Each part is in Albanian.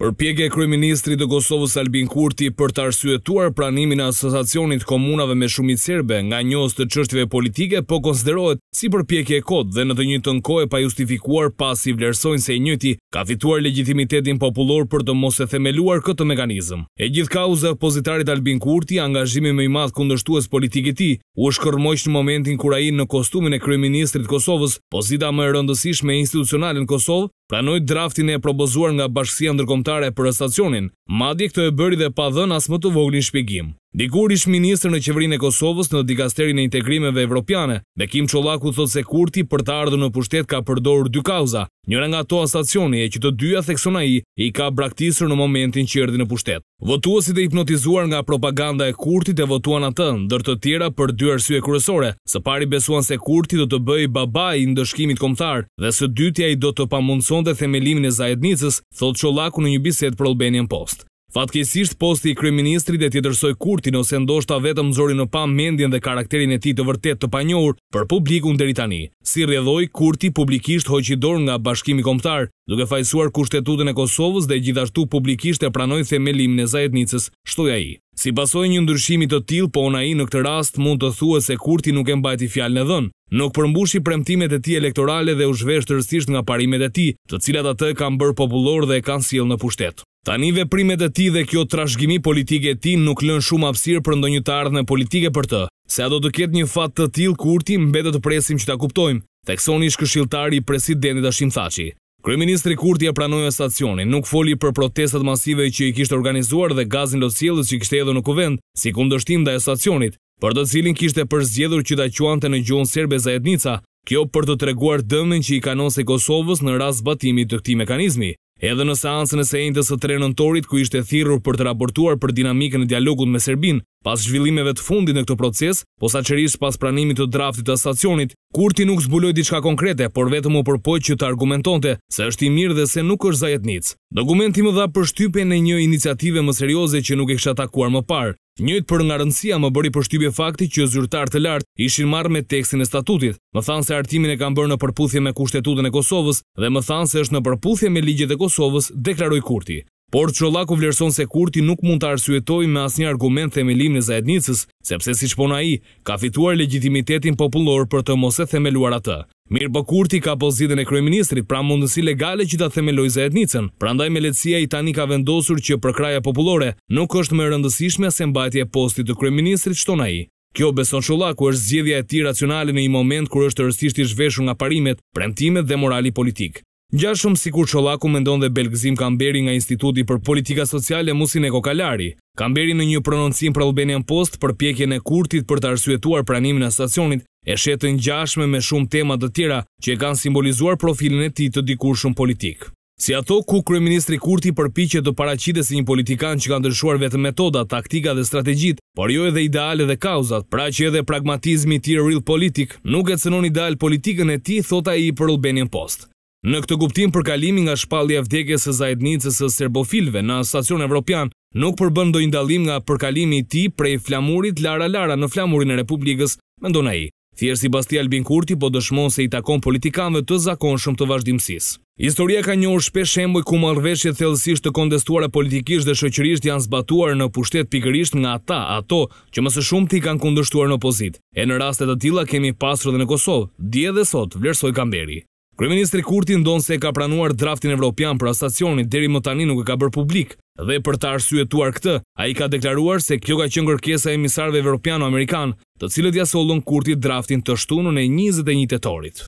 Për e kryeministri të Kosovës Albin Kurti për të arsyetuar pranimin asosacionit komunave me shumit serbe nga njës të qështive politike po konsiderohet si për e kod dhe në të një të e pa justifikuar pas i vlerësojnë se i njëti ka fituar legitimitetin popullor për të mos e themeluar këtë mekanizm. E gjithë kauze, opozitarit Albin Kurti, angazhimi me i madhë kundështues politikit ti, u shkërmojsh në momentin kura i në kostumin e kryeministrit Kosovës, pozita më rëndësish me institucionalin Kosovë pranoj draftin e propozuar nga bashkësia ndërkomtare për stacionin, madje këtë e bëri dhe pa dhën as më të voglin shpjegim. Dikur ishë ministrë në qeverin e Kosovës në dikasterin e integrimeve evropiane, Bekim Qolaku thot se kurti për të ardhë në pushtet ka përdorur dy kauza, njëra nga toa stacioni e që të dyja theksona i i ka braktisër në momentin që erdi në pushtet. Votuosit e hipnotizuar nga propaganda e kurti të votuan atën, dërë të tjera për dy arsye kërësore, së pari besuan se kurti do të bëj baba i ndëshkimit komtar dhe së dytja i do të pamundson dhe themelimin e zajednicës, thot Qolaku në një biset për Albanian Post. Fatkesisht posti i kryeministrit e tjetërsoj Kurti ose ndoshta vetëm zori në pamendjen dhe karakterin e tij të vërtet të panjohur për publikun deri tani. Si rrjedhoi Kurti publikisht hoqi nga Bashkimi Kombëtar, duke fajsuar kushtetutën e Kosovës dhe gjithashtu publikisht e pranoi themelimin e Zajetnicës, shtoja ai. Si pasoj një ndryshimi të till, po on ai në këtë rast mund të thuhet se Kurti nuk e mbajti fjalën e dhënë. Nuk përmbushi premtimet e tij elektorale dhe u zhveshtërsisht nga parimet e tij, të cilat atë kanë bërë popullor dhe e kanë sjellë në pushtet. Tani veprimet e ti dhe kjo trashgimi politike e ti nuk lën shumë apsirë për ndonjë të ardhën e politike për të, se a do të ketë një fat të tilë kurti mbetet të presim që ta kuptojmë, të eksoni ishkë shiltari i presidentit Ashim thaci. Kryeministri Kurti e pranojë e stacionin, nuk foli për protestat masive që i kishtë organizuar dhe gazin lo cilës që i kishtë edhe në kuvend, si kundështim dhe e stacionit, për të cilin kishtë e përzjedhur që ta quante në gjonë Serbe zajednica, kjo për të treguar dëmin që i kanon se Kosovës në rast zbatimit të këtij mekanizmi. Edhe në seancën e së njëjtës së 3 nëntorit, ku ishte thirrur për të raportuar për dinamikën e dialogut me Serbinë Pas zhvillimeve të fundit në këtë proces, posa qërish pas pranimit të draftit të stacionit, Kurti nuk zbuloj diçka konkrete, por vetëm u përpoj që të argumentonte se është i mirë dhe se nuk është zajet Dokumenti më dha përshtype në një iniciative më serioze që nuk e kështë takuar më parë. Njëjt për nga rëndësia më bëri përshtype fakti që zyrtar të lartë ishin marrë me tekstin e statutit. Më thanë se artimin e kam bërë në përputhje me kushtetutën e Kosovës dhe më thanë se është në përputhje me ligjet e Kosovës, deklaroj Kurti. Por Çollaku vlerëson se Kurti nuk mund të arsuetoj me asnjë argument themelim në Zajednicës, sepse siç po ai, ka fituar legitimitetin popullor për të mos e themeluar atë. Mirë për po Kurti ka pozitën e kryeministrit pra mundësi legale që ta themeloj Zajednicën, prandaj me letësia i tani ka vendosur që përkraja popullore nuk është më e rëndësishme se mbajtja e postit të kryeministrit shton ai. Kjo beson Çollaku është zgjedhja e ti racionale në një moment kur është rastisht i zhveshur nga parimet, premtimet dhe morali politik. Gja shumë si kur Qolaku mendon dhe Belgzim Kamberi nga Instituti për Politika Sociale Musin Eko Kalari, Kamberi në një prononcim për Albanian Post për pjekje e kurtit për të arsuetuar pranimin e stacionit, e shetën gjashme me shumë temat të tjera që e kanë simbolizuar profilin e ti të dikur shumë politik. Si ato ku Kryeministri Kurti përpiqe të paracide si një politikan që kanë dërshuar vetë metoda, taktika dhe strategjit, por jo edhe ideale dhe kauzat, pra që edhe pragmatizmi ti real politik, nuk e cënon ideal politikën e ti, thota i për Albanian Post. Në këtë kuptim për kalimin nga shpallja e vdekjes së Zaidnicës së serbofilve në stacion evropian, nuk përbën ndonjë ndallim nga përkalimi i tij prej flamurit Lara Lara në flamurin e Republikës, mendon ai. Thjesht Sebastian Albin Kurti po dëshmon se i takon politikanve të zakonshëm të vazhdimësisë. Historia ka njohë shpesh shembuj ku marrveshjet thellësisht të kontestuara politikisht dhe shoqërisht janë zbatuar në pushtet pikërisht nga ata, ato që më së shumti kanë kundërshtuar në opozitë. E në raste të tilla kemi pasur edhe në Kosovë, dje dhe sot vlersoi Kamberi. Kryeministri Kurti ndonë se ka pranuar draftin evropian për asacionit deri më tani nuk e ka bërë publik, dhe për ta arsyetuar këtë, a i ka deklaruar se kjo ka qënë kërkesa e emisarve evropiano-amerikan, të cilët jasollon Kurti draftin të shtunën e 21 tëtorit.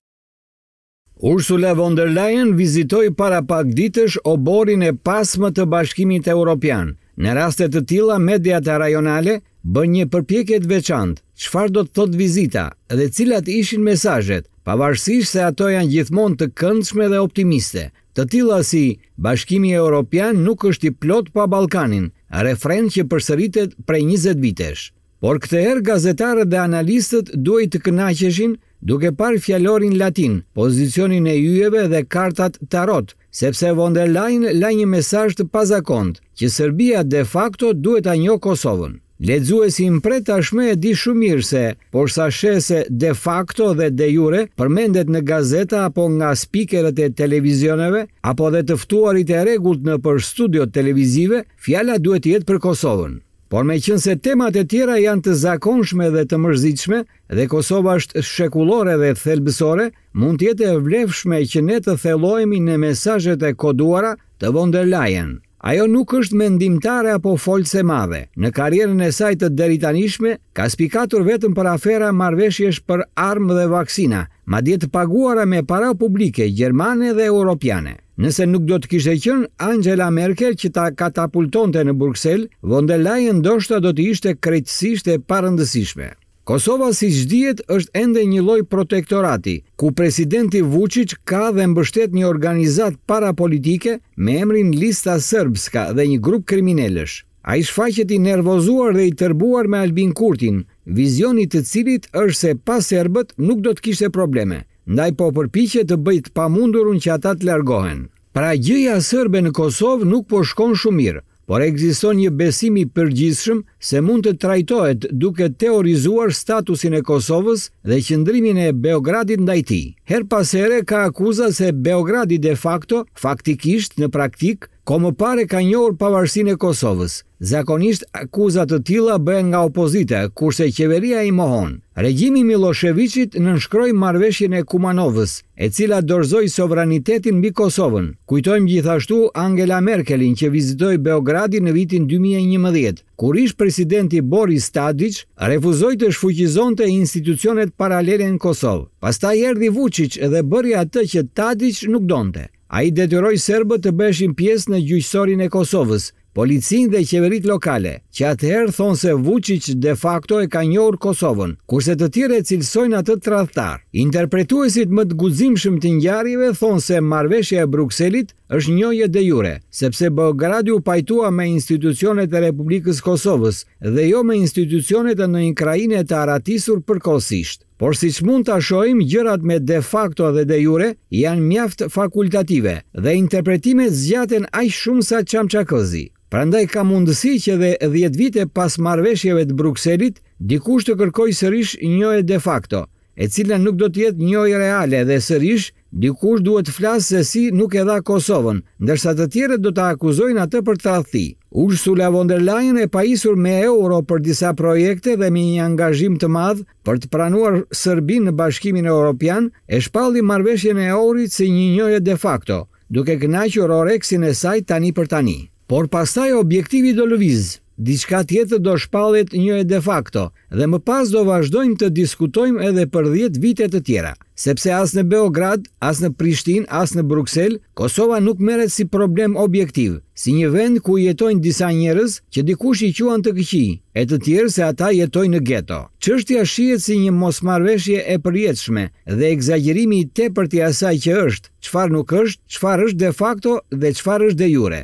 Ursula von der Leyen vizitoj para pak ditësh oborin e pasmë të bashkimit evropian. Në rastet të tila, mediat e rajonale bën një përpjeket veçant, qëfar do të thot vizita dhe cilat ishin mesajet, pavarësisht se ato janë gjithmonë të këndshme dhe optimiste. Të tilla si Bashkimi Evropian nuk është i plot pa Ballkanin, a që përsëritet prej 20 vitesh. Por këtë herë gazetarët dhe analistët duhet të kënaqeshin duke parë fjalorin latin, pozicionin e yjeve dhe kartat tarot, sepse von der Leyen la një mesazh të pazakont, që Serbia de facto duhet ta njohë Kosovën. Ledzuesi në tashme e di shumirë se, por sa shese de facto dhe de jure përmendet në gazeta apo nga spikerët e televizioneve, apo dhe tëftuarit e regullt në për studio televizive, fjalla duhet jetë për Kosovën. Por me qënë se temat e tjera janë të zakonshme dhe të mërzitshme, dhe Kosovë ashtë shekulore dhe thelbësore, mund tjetë e vlefshme që ne të thelojmi në mesajet e koduara të vonderlajen. Ajo nuk është mendimtare apo folse madhe. Në karjerën e saj të deritanishme, ka spikatur vetëm për afera marveshjesh për armë dhe vaksina, ma djetë paguara me para publike, Gjermane dhe Europiane. Nëse nuk do të kishe qënë, Angela Merkel që ta katapultonte në Bruxelles, vëndelajë ndoshta do të ishte krejtësisht e parëndësishme. Kosova si gjdijet është ende një loj protektorati, ku presidenti Vucic ka dhe mbështet një organizat parapolitike me emrin Lista Sërbska dhe një grup kriminellësh. A i shfaqet i nervozuar dhe i tërbuar me Albin Kurtin, vizionit të cilit është se pa Serbët nuk do të kishte probleme, ndaj po përpiche të bëjt pa mundurun që ata të largohen. Pra gjëja Sërbe në Kosovë nuk po shkon shumirë, por ekziston një besim i përgjithshëm se mund të trajtohet duke teorizuar statusin e Kosovës dhe qëndrimin e Beogradit ndaj tij. Her pasere ka akuza se Beogradi de facto, faktikisht në praktik, Ko më pare ka njohur pavarësin e Kosovës, zakonisht akuzat të tila bëhen nga opozita, kurse qeveria i mohon. Regjimi Miloševiqit nënshkroj marveshjen e Kumanovës, e cila dorzoj sovranitetin mbi Kosovën. Kujtojmë gjithashtu Angela Merkelin që vizitoj Beogradi në vitin 2011, kur ish presidenti Boris Tadic refuzoj të shfuqizon të institucionet paralele në Kosovë. Pasta i erdi Vucic edhe bërja të që Tadic nuk donte. A i detyroj sërbët të bëshin pjesë në gjyqësorin e Kosovës, policin dhe qeverit lokale, që atëherë thonë se Vucic de facto e ka njohur Kosovën, kurse të tjere cilësojnë atë të trathtar. Interpretuesit më të guzim shumë të njarive thonë se marveshje e Bruxellit është njohje dhe jure, sepse Beogradi u pajtua me institucionet e Republikës Kosovës dhe jo me institucionet e në inkrajine të aratisur përkosisht por si që mund të ashojmë gjërat me de facto dhe de jure, janë mjaft fakultative dhe interpretime zgjaten aj shumë sa qam qakëzi. Prandaj ka mundësi që dhe dhjetë vite pas marveshjeve të Bruxellit, dikush të kërkoj sërish e de facto, e cila nuk do tjetë njoje reale dhe sërish, dikush duhet flasë se si nuk edha Kosovën, ndërsa të tjere do të akuzojnë atë për të athi. Ursula von der Leyen e pajisur me euro për disa projekte dhe me një angazhim të madh për të pranuar Serbinë në Bashkimin Evropian, e shpalli marrëveshjen e orit si një njohje de facto, duke kënaqur Oreksin e saj tani për tani. Por pastaj objektivi do lëviz, diçka tjetër do shpallet një de facto dhe më pas do vazhdojmë të diskutojmë edhe për 10 vite të tjera sepse as në Beograd, as në Prishtin, as në Bruxelles, Kosova nuk meret si problem objektiv, si një vend ku jetojnë disa njerës që dikush i quan të këqi, e të tjerë se ata jetojnë në geto. Qështja shiet si një mosmarveshje e përjetëshme dhe egzagjerimi i te përti asaj që është, qfar nuk është, qfar është de facto dhe qfar është de jure.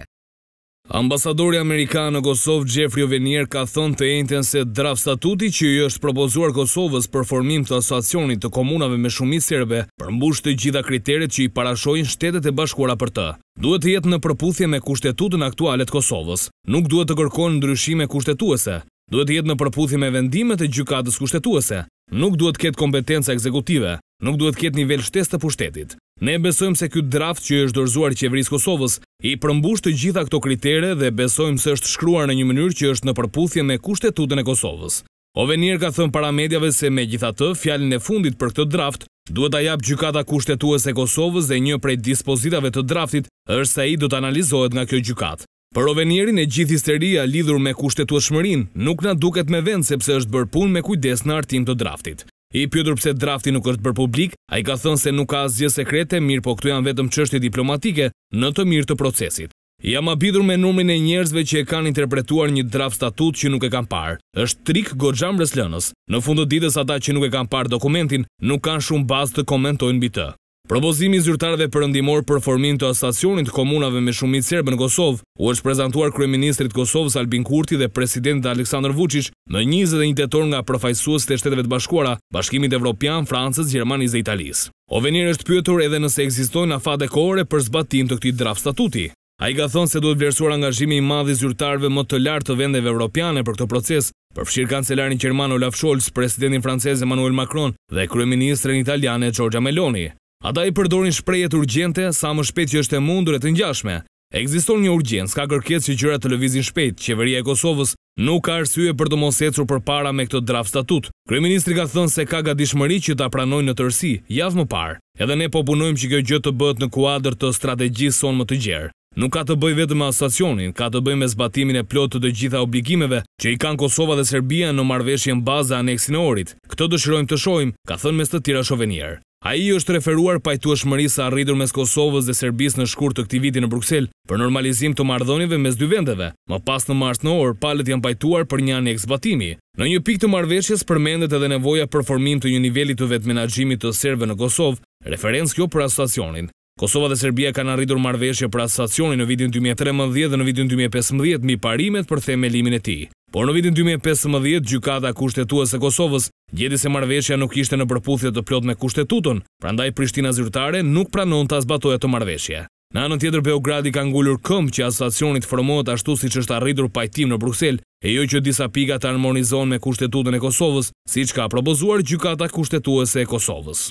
Ambasadori Amerikanë në Kosovë, Gjefri Ovenier, ka thënë të ejten se draft statuti që i është propozuar Kosovës për formim të asociacionit të komunave me shumit serbe, për mbush të gjitha kriterit që i parashojnë shtetet e bashkuara për të. Duhet të jetë në përputhje me kushtetutën aktualet Kosovës. Nuk duhet të kërkojnë ndryshime kushtetuese. Duhet të jetë në përputhje me vendimet e gjykatës kushtetuese. Nuk duhet të ketë kompetenca ekzekutive. Nuk duhet të ketë nivel shtes të pushtetit. Ne besojmë se kjo draft që është dorëzuar qeverisë së Kosovës I përmbush të gjitha këto kritere dhe besojmë së është shkruar në një mënyrë që është në përputhje me kushtetutën e Kosovës. Ovenir ka thënë para medjave se me gjitha të fjalin e fundit për këtë draft, duhet a japë gjykata kushtetues e Kosovës dhe një prej dispozitave të draftit është sa i do të analizohet nga kjo gjykat. Për ovenirin e gjithi steria lidhur me kushtetues shmërin, nuk na duket me vend sepse është bërpun me kujdes në artim të draftit. I pjotur pse drafti nuk është për publik, a i ka thënë se nuk ka asgjë sekrete, mirë po këtu janë vetëm qështje diplomatike në të mirë të procesit. Jam abidur me numrin e njerëzve që e kanë interpretuar një draft statut që nuk e kanë parë. është trik gorxham rëslënës. Në fundë ditës ata që nuk e kanë parë dokumentin, nuk kanë shumë bazë të komentojnë bitë. Propozimi i zyrtarëve përëndimor për formin të asacionit komunave me shumit sërbë në Kosovë u është prezentuar Kryeministrit Kosovës Albin Kurti dhe President Aleksandr Vucic në 21 dhe nga profajsuës të shtetëve të bashkuara, bashkimit Evropian, Francës, Gjermanis dhe Italis. Ovenir është pyëtur edhe nëse eksistojnë afate dhe kore për zbatim të këti draft statuti. A i ka thonë se duhet vjersuar angazhimi i madhi zyrtarve më të lartë të vendeve evropiane për këto proces, përfshir kancelarin Kjerman Olaf Scholz, presidentin francese Manuel Macron dhe kryeministren italiane Gjorgja Meloni. Ata i përdorin shprejet urgjente sa më shpet që është e mundur e të njashme. Eksiston një urgjens ka kërket që gjyra televizin shpet, qeveria e Kosovës nuk ka arsye për të mos ecur për para me këtë draft statut. Kryeministri ka thënë se ka dishmëri që ta pranojnë në tërsi, javë më parë. Edhe ne po punojmë që kjo gjë të bëtë në kuadrë të strategjisë son më të gjerë. Nuk ka të bëj vetë me asasionin, ka të bëj me zbatimin e plotë të gjitha obligimeve që i kanë Kosova dhe Serbia në marveshjen baza aneksinorit. Këtë dëshirojmë të shojmë, ka thënë mes të tira shovenierë. A i është referuar pajtu është mërisa arridur mes Kosovës dhe Serbis në shkur të këti viti në Bruxelles për normalizim të mardhonive mes dy vendeve. Më pas në mars në orë, palet janë pajtuar për një anë eksbatimi. Në një pik të marveshjes përmendet edhe nevoja për formim të një nivelli të vetmenajimit të serve në Kosovë, referens kjo për asasionin. Kosova dhe Serbia kanë arridur marveshje për asasionin në vitin 2013 dhe në vitin 2015 mi parimet për themelimin e ti. Por në vitin 2015, gjykata kushtetuese e Kosovës gjeti se marrveshja nuk ishte në përputhje të plotë me kushtetutën, prandaj Prishtina zyrtare nuk pranon ta zbatojë atë marrveshje. Në anën tjetër Beogradi ka ngulur këmbë që asociacionit formohet ashtu siç është arritur pajtim në Bruksel, e jo që disa pika të harmonizojnë me kushtetutën e Kosovës, siç ka propozuar gjykata kushtetuese e Kosovës.